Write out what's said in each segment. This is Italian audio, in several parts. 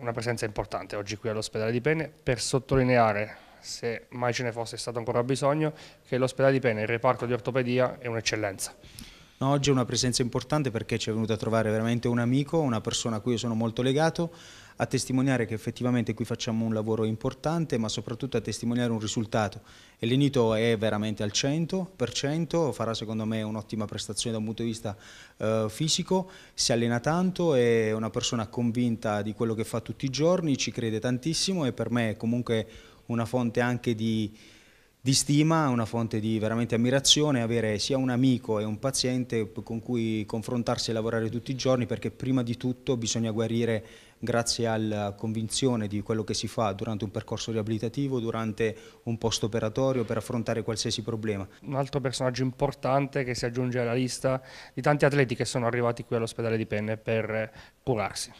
una presenza importante oggi qui all'ospedale di Pene per sottolineare se mai ce ne fosse stato ancora bisogno, che l'ospedale di Pene, il reparto di ortopedia, è un'eccellenza. No, oggi è una presenza importante perché ci è venuto a trovare veramente un amico, una persona a cui io sono molto legato, a testimoniare che effettivamente qui facciamo un lavoro importante, ma soprattutto a testimoniare un risultato. Elenito è veramente al 100%, farà secondo me un'ottima prestazione da un punto di vista eh, fisico, si allena tanto, è una persona convinta di quello che fa tutti i giorni, ci crede tantissimo e per me è comunque una fonte anche di di stima, una fonte di veramente ammirazione, avere sia un amico e un paziente con cui confrontarsi e lavorare tutti i giorni perché prima di tutto bisogna guarire grazie alla convinzione di quello che si fa durante un percorso riabilitativo, durante un post operatorio per affrontare qualsiasi problema. Un altro personaggio importante che si aggiunge alla lista di tanti atleti che sono arrivati qui all'ospedale di Penne per curarsi.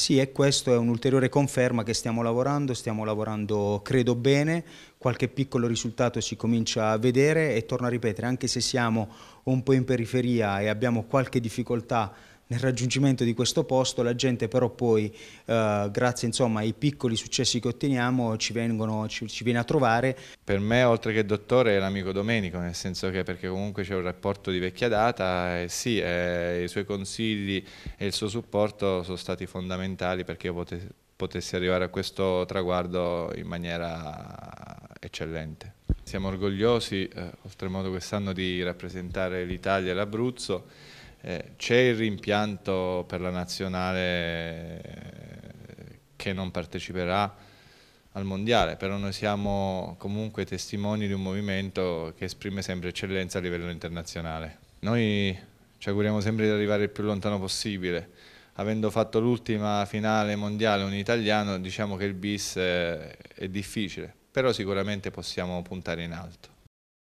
Sì, e questo è un'ulteriore conferma che stiamo lavorando, stiamo lavorando credo bene, qualche piccolo risultato si comincia a vedere e torno a ripetere, anche se siamo un po' in periferia e abbiamo qualche difficoltà nel raggiungimento di questo posto, la gente però poi, eh, grazie insomma, ai piccoli successi che otteniamo, ci, vengono, ci, ci, viene a trovare. Per me, oltre che dottore, è l'amico Domenico, nel senso che perché comunque c'è un rapporto di vecchia data, e sì, eh, i suoi consigli e il suo supporto sono stati fondamentali perché io pote potessi arrivare a questo traguardo in maniera eccellente. Siamo orgogliosi, eh, oltremodo quest'anno, di rappresentare l'Italia e l'Abruzzo, eh, c'è il rimpianto per la nazionale eh, che non parteciperà al mondiale, però noi siamo comunque testimoni di un movimento che esprime sempre eccellenza a livello internazionale. Noi ci auguriamo sempre di arrivare il più lontano possibile. Avendo fatto l'ultima finale mondiale un italiano, diciamo che il bis eh, è difficile, però sicuramente possiamo puntare in alto.